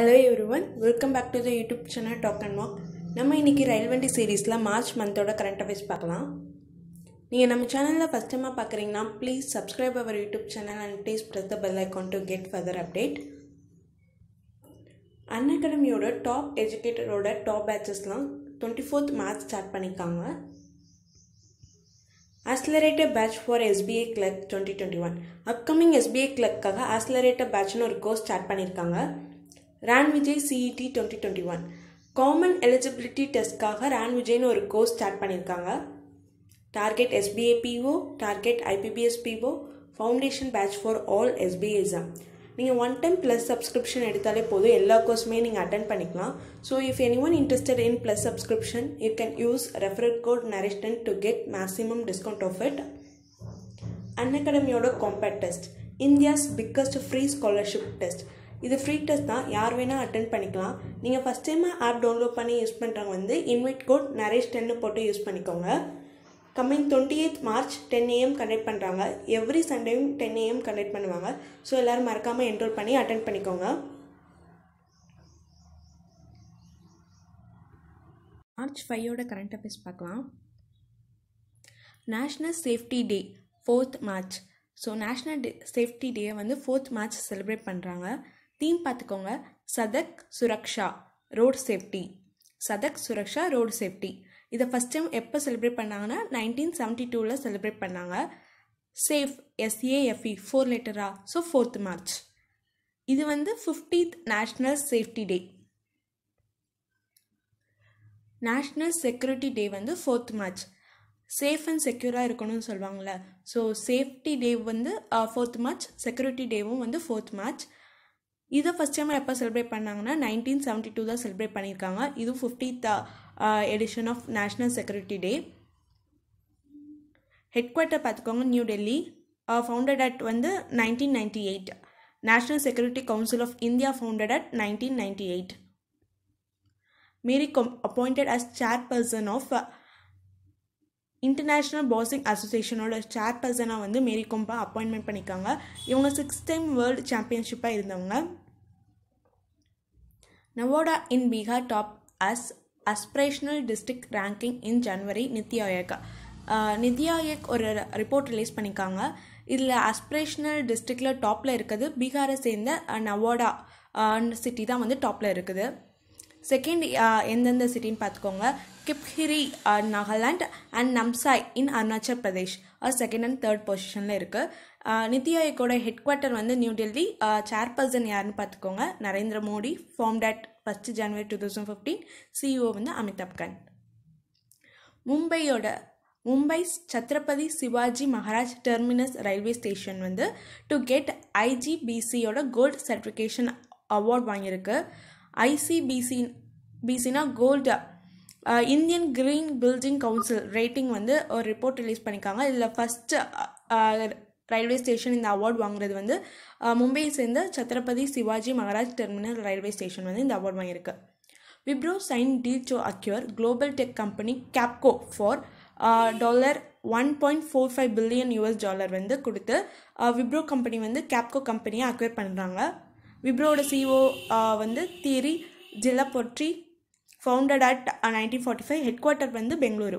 hello every one welcome back to the YouTube channel talk and walk நம்ம இன்றைக்கி ரயில் வண்டி சீரீஸில் மார்ச் மந்தோட கரண்ட் அஃபேர்ஸ் பார்க்கலாம் நீங்கள் நம்ம சேனலில் ஃபஸ்ட் டைமாக பார்க்குறீங்கன்னா please subscribe our YouTube channel and please press the bell icon to get further update அன் அகாடமியோட டாப் எஜுகேட்டரோட டாப் பேச்சஸ்லாம் டுவெண்ட்டி ஃபோர்த் மார்ச் ஸ்டார்ட் பண்ணியிருக்காங்க accelerator batch for SBI clerk twenty twenty one upcoming SBI கிளர்க்காக accelerator பேட்ச்னு ஒரு course start பண்ணியிருக்காங்க Rann Vijay CET twenty twenty one common eligibility டெஸ்ட்காக ரான் விஜய்னு ஒரு கோர்ஸ் ஸ்டார்ட் பண்ணியிருக்காங்க target SBI PO target IBPS PO foundation batch for all SBI exam நீங்கள் one time plus subscription எடுத்தாலே போதும் எல்லா கோர்ஸுமே நீங்கள் அட்டன் பண்ணிக்கலாம் so if anyone interested in plus subscription you can use referral code நரிஷ்டன் to get maximum discount off it அன் அகாடமியோட combat test India's biggest free scholarship test இது ஃப்ரீ டெஸ்ட் தான் யார் வேணால் அட்டன் பண்ணிக்கலாம் நீங்கள் ஃபஸ்ட் டைமாக ஆப் டவுன்லோட் பண்ணி யூஸ் பண்ணுறவங்க வந்து இன்வைட் கோட் நரேஷ் டென்னு போட்டு யூஸ் பண்ணிக்கோங்க coming twenty eighth March ten AM conduct பண்ணுறாங்க எவ்ரி சண்டேவும் டென் ஏஎம் கண்டக்ட் பண்ணுவாங்க ஸோ எல்லோரும் மறக்காமல் என்ரோல் பண்ணி அட்டன் பண்ணிக்கோங்க மார்ச் ஃபைவோட கரண்ட் அஃபேர்ஸ் பார்க்கலாம் national safety day fourth March so national day safety டேயை வந்து ஃபோர்த் மார்ச் செலிப்ரேட் பண்ணுறாங்க தீம் பார்த்துக்கோங்க Sadak Suraksha road safety Sadak Suraksha road safety இதை ஃபஸ்ட் டைம் எப்போ செலிப்ரேட் பண்ணாங்கன்னா நைன்டீன் செவன்ட்டி டூவில் செலிப்ரேட் பண்ணாங்க safe S A F E four லெட்டரா so fourth March இது வந்து fiftieth national safety day national security day வந்து ஃபோர்த் மார்ச் சேஃப் அண்ட் செக்யூராக இருக்கணும்னு சொல்லுவாங்கள்ல ஸோ சேஃப்டி டே வந்து ஃபோர்த் மார்ச் செக்யூரிட்டி டேவும் வந்து ஃபோர்த் மார்ச் இதை ஃபஸ்ட் டைம் எப்போ செலிப்ரேட் பண்ணாங்கன்னா நைன்டீன் செவன்ட்டி டூ தான் செலிப்ரேட் பண்ணியிருக்காங்க இது fiftieth edition of national security day head quarter பார்த்துக்கோங்க நியூ டெல்லி ஃபவுண்டட் அட் வந்து nineteen ninety eight national security council of India founded at nineteen ninety eight Mary appointed as chairperson of international boxing அசோசியேஷனோட சேர்பர்சனாக வந்து Mary கோம்பா appointment பண்ணிக்காங்க இவங்க six time world சாம்பியன்ஷிப்பாக இருந்தவங்க Nawada in Bihar top as aspirational district ranking in January NITI Aayog NITI Aayog ஒரு report release பண்ணியிருக்காங்க இதில் அஸ்பிரேஷனல் டிஸ்ட்ரிக்டில் டாப்பில் இருக்குது பீகாரை சேர்ந்த நவோடா சிட்டி தான் வந்து டாப்பில் இருக்குது செகண்ட் எந்தெந்த சிட்டின்னு பார்த்துக்கோங்க Kiphire Nagaland and Namsai in Arunachal Pradesh second and third பொசிஷனில் இருக்குது நித்தி ஆயோக்கோட ஹெட் குவார்ட்டர் வந்து நியூ டெல்லி சேர்பர்சன் யாருன்னு பார்த்துக்கோங்க Narendra Modi from date first January two thousand fifteen CEO வந்து அமிதாப் கண்ட் மும்பையோட Mumbai Chhatrapati Shivaji Maharaj terminus railway station வந்து டு கெட் ஐஜிபிசியோட கோல்டு சர்டிஃபிகேஷன் அவார்ட் வாங்கியிருக்கு ஐசிபிசி பிசினா gold Indian green building council rating வந்து ஒரு ரிப்போர்ட் ரிலீஸ் பண்ணியிருக்காங்க இதில் ஃபஸ்ட்டு ரயில்வே ஸ்டேஷன் இந்த அவார்டு வாங்குறது வந்து மும்பையை சேர்ந்த Chhatrapati Shivaji Maharaj terminal railway station வந்து இந்த அவார்டு வாங்கியிருக்கு Wipro sign deal acquire global tech company Capco for dollar one point four five billion US dollar வந்து கொடுத்து விப்ரோ கம்பெனி வந்து கேப்கோ கம்பெனியை அக்யூர் பண்ணுறாங்க விப்ரோட சிஓ வந்து தீரி ஜில்லப்பொற்றி founded at nineteen forty five head quarter வந்து Bengaluru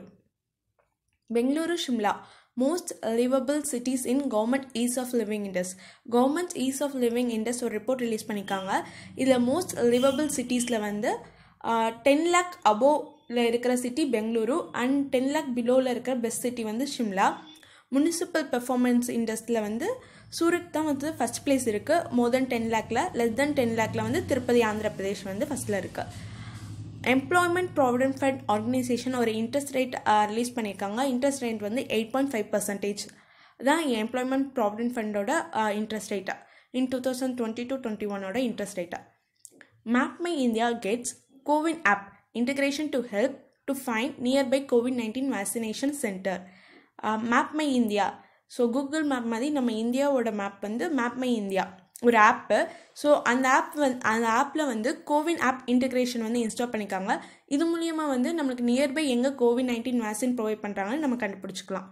Bengaluru Shimla most liveable cities in government ease of living index government ease of living index ஒரு ரிப்போர்ட் ரிலீஸ் பண்ணியிருக்காங்க இதில் மோஸ்ட் லிவபிள் சிட்டிஸில் வந்து டென் லேக் அபோவில் இருக்கிற city Bengaluru and ten lakh பிலோவில் இருக்கிற பெஸ்ட் சிட்டி வந்து ஷிம்லா முனிசிபல் பெர்ஃபார்மன்ஸ் இண்டஸ்டில் வந்து சூரத் தான் வந்து ஃபஸ்ட் பிளேஸ் இருக்குது மோர் தென் டென் லேக்கில் லெஸ் தென் டென் லேக்கில் வந்து திருப்பதி ஆந்திர பிரதேஷ் வந்து ஃபஸ்ட்டில் இருக்குது எம்ப்ளாய்மெண்ட் ப்ராவிடென்ட் ஃபண்ட் ஆர்கனைசேஷன் ஒரு இன்ட்ரெஸ்ட் ரேட் ரிலீஸ் பண்ணியிருக்காங்க இன்ட்ரெஸ்ட் ரேட் வந்து எயிட் பாயிண்ட் ஃபைவ் பர்சன்டேஜ் தான் எம்ப்ளாய்மெண்ட் ப்ராவிடன் ஃபண்டோட இன்ட்ரெஸ்ட் ரேட்டாக in two thousand twenty two twenty ஒனோட இன்ட்ரெஸ்ட் ரேட்டாக map my India gets CoWIN app integration to help to find nearby covid nineteen vaccination centre map my India so Google map மாதிரி நம்ம இந்தியாவோட map வந்து map my India ஒரு ஆப்பு so அந்த app வந் அந்த ஆப்பில் வந்து கோவின் ஆப் இன்டெக்ரேஷன் வந்து இன்ஸ்டால் பண்ணிக்காங்க இது மூலயமா வந்து நம்மளுக்கு நியர்பை எங்கே கோவிட் நைன்டீன் வேக்சின் ப்ரொவைட் பண்ணுறாங்கன்னு நம்ம கண்டுபிடிச்சிக்கலாம்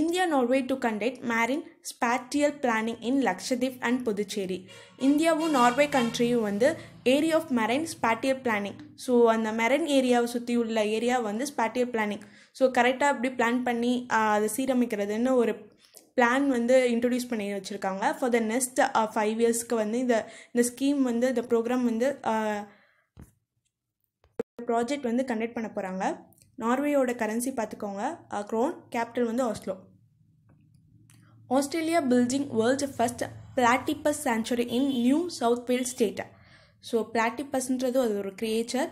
India Norway to conduct marine spatial planning in Lakshadweep and Puducherry இந்தியாவும் நார்வே கண்ட்ரியும் வந்து area of marine spatial planning so அந்த மெரைன் ஏரியாவை சுற்றி உள்ள ஏரியா வந்து ஸ்பாட்டியல் பிளானிங் ஸோ கரெக்டாக அப்படி பிளான் பண்ணி அதை சீரமைக்கிறதுன்னு ஒரு பிளான் வந்து இன்ட்ரடியூஸ் பண்ணி வச்சுருக்காங்க for the next five uh, இயர்ஸ்க்கு வந்து இந்த இந்த ஸ்கீம் வந்து இந்த ப்ரோக்ராம் வந்து ப்ராஜெக்ட் uh, வந்து கண்டக்ட் பண்ண போகிறாங்க நார்வேயோட கரன்சி பார்த்துக்கோங்க க்ரோன் uh, கேபிட்டல் வந்து Oslo Australia building world first platypus sanctuary in New South Wales ஸ்டேட்டை ஸோ பிளாட்டிப்பஸ்ன்றது அது ஒரு கிரியேச்சர்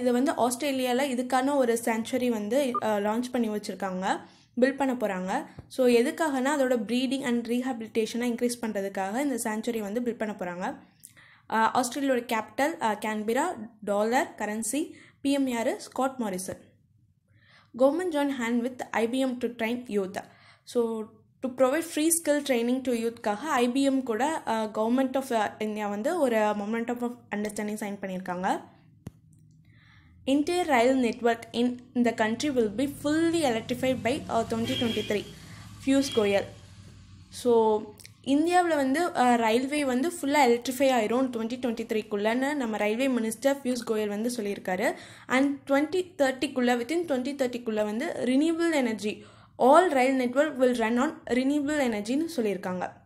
இது வந்து ஆஸ்திரேலியாவில் இதுக்கான ஒரு சேன்ச்சுரி வந்து லான்ச் பண்ணி வச்சுருக்காங்க பில்ட் பண்ண போகிறாங்க ஸோ எதுக்காகனா அதோட ப்ரீடிங் அண்ட் ரீஹாபிலிட்டேஷனை இன்க்ரீஸ் பண்ணுறதுக்காக இந்த சாங்சுரி வந்து பில்ட் பண்ண போகிறாங்க ஆஸ்திரேலியாவோட capital Canberra dollar currency PMR Scott Morrison government join hand with IBM to train youth so to provide free skill training to யூத்காக ஐபிஎம் கூட கவர்மெண்ட் ஆஃப் இந்தியா வந்து ஒரு மொமெண்ட் ஆஃப் அண்டர்ஸ்டாண்டிங் சைன் பண்ணியிருக்காங்க entire rail network in the country will be fully electrified twenty twenty three Piyush Goyal so இந்தியாவில் வந்து railway uh, வந்து ஃபுல்லாக electrify ஆயிரும் டுவெண்ட்டி டுவெண்ட்டி த்ரீக்குள்ளேன்னு நம்ம ரயில்வே மினிஸ்டர் பியூஷ் கோயல் வந்து சொல்லியிருக்காரு அண்ட் டுவெண்ட்டி தேர்ட்டிக்குள்ளே வித்தின் டுவெண்ட்டி தேர்ட்டிக்குள்ளே வந்து renewable energy all rail network will run on renewable எனர்ஜின்னு சொல்லியிருக்காங்க